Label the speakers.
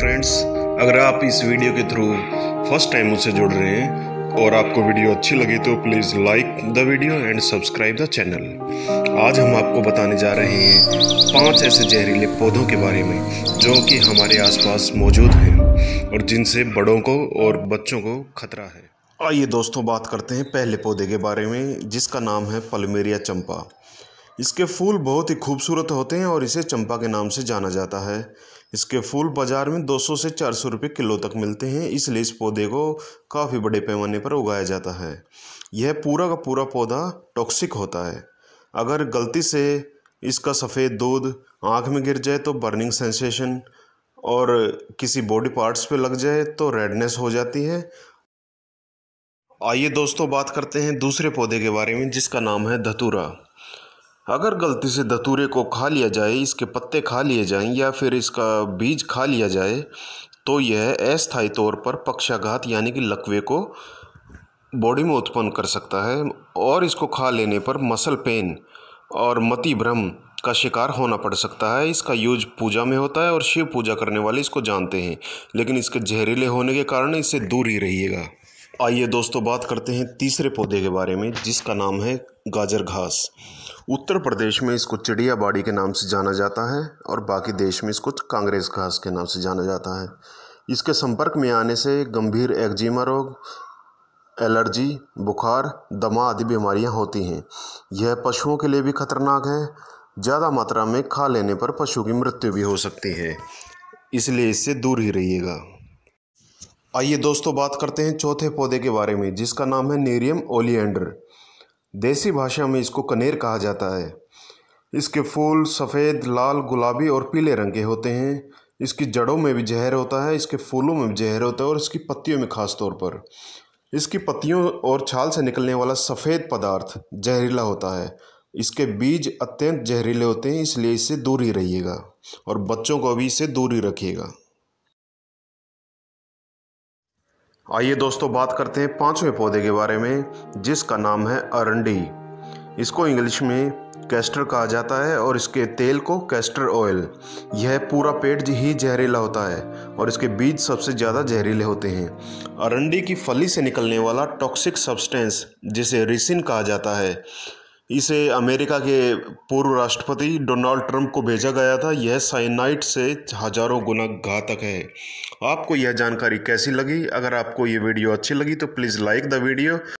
Speaker 1: friends अगर आप इस वीडियो के थ्रू फर्स्ट टाइम मुझसे जुड़ रहे हैं और आपको वीडियो अच्छी लगी तो please like the video and subscribe the channel आज हम आपको बताने जा रहे हैं पांच ऐसे जहरीले पौधों के बारे में जो कि हमारे आसपास मौजूद हैं और जिनसे बड़ों को और बच्चों को खतरा है आइए दोस्तों बात करते हैं पहले पौधे के बारे में जिसका नाम है पलमेरिया चंपा इसके फूल बहुत ही खूबसूरत होते हैं और इसे चंपा के नाम से जाना जाता है इसके फूल बाज़ार में 200 से 400 रुपये किलो तक मिलते हैं इसलिए इस पौधे को काफ़ी बड़े पैमाने पर उगाया जाता है यह पूरा का पूरा पौधा टॉक्सिक होता है अगर गलती से इसका सफ़ेद दूध आँख में गिर जाए तो बर्निंग सेंसेशन और किसी बॉडी पार्ट्स पे लग जाए तो रेडनेस हो जाती है आइए दोस्तों बात करते हैं दूसरे पौधे के बारे में जिसका नाम है धतूरा अगर गलती से धतूरे को खा लिया जाए इसके पत्ते खा लिए जाएं या फिर इसका बीज खा लिया जाए तो यह अस्थायी तौर पर पक्षाघात यानी कि लकवे को बॉडी में उत्पन्न कर सकता है और इसको खा लेने पर मसल पेन और मति भ्रम का शिकार होना पड़ सकता है इसका यूज पूजा में होता है और शिव पूजा करने वाले इसको जानते हैं लेकिन इसके जहरीले होने के कारण इससे दूर ही रहिएगा आइए दोस्तों बात करते हैं तीसरे पौधे के बारे में जिसका नाम है गाजर घास उत्तर प्रदेश में इसको चिड़िया बाड़ी के नाम से जाना जाता है और बाकी देश में इसको कांग्रेस घास के नाम से जाना जाता है इसके संपर्क में आने से गंभीर एक्जिमा रोग एलर्जी बुखार दमा आदि बीमारियां होती हैं यह पशुओं के लिए भी खतरनाक है ज़्यादा मात्रा में खा लेने पर पशु की मृत्यु भी हो सकती है इसलिए इससे दूर ही रहिएगा आइए दोस्तों बात करते हैं चौथे पौधे के बारे में जिसका नाम है नेरियम ओलियंडर देसी भाषा में इसको कनेर कहा जाता है इसके फूल सफ़ेद लाल गुलाबी और पीले रंग के होते हैं इसकी जड़ों में भी जहर होता है इसके फूलों में भी जहर होता है और इसकी पत्तियों में ख़ास तौर पर इसकी पत्तियों और छाल से निकलने वाला सफ़ेद पदार्थ जहरीला होता है इसके बीज अत्यंत जहरीले होते हैं इसलिए इससे दूर ही रहिएगा और बच्चों को भी इससे दूर ही रखिएगा आइए दोस्तों बात करते हैं पांचवें पौधे के बारे में जिसका नाम है अरंडी इसको इंग्लिश में कैस्टर कहा जाता है और इसके तेल को कैस्टर ऑयल यह पूरा पेट ही जहरीला होता है और इसके बीज सबसे ज़्यादा जहरीले होते हैं अरंडी की फली से निकलने वाला टॉक्सिक सब्सटेंस जिसे रिसिन कहा जाता है इसे अमेरिका के पूर्व राष्ट्रपति डोनाल्ड ट्रंप को भेजा गया था यह साइनाइट से हजारों गुना घातक है आपको यह जानकारी कैसी लगी अगर आपको ये वीडियो अच्छी लगी तो प्लीज़ लाइक द वीडियो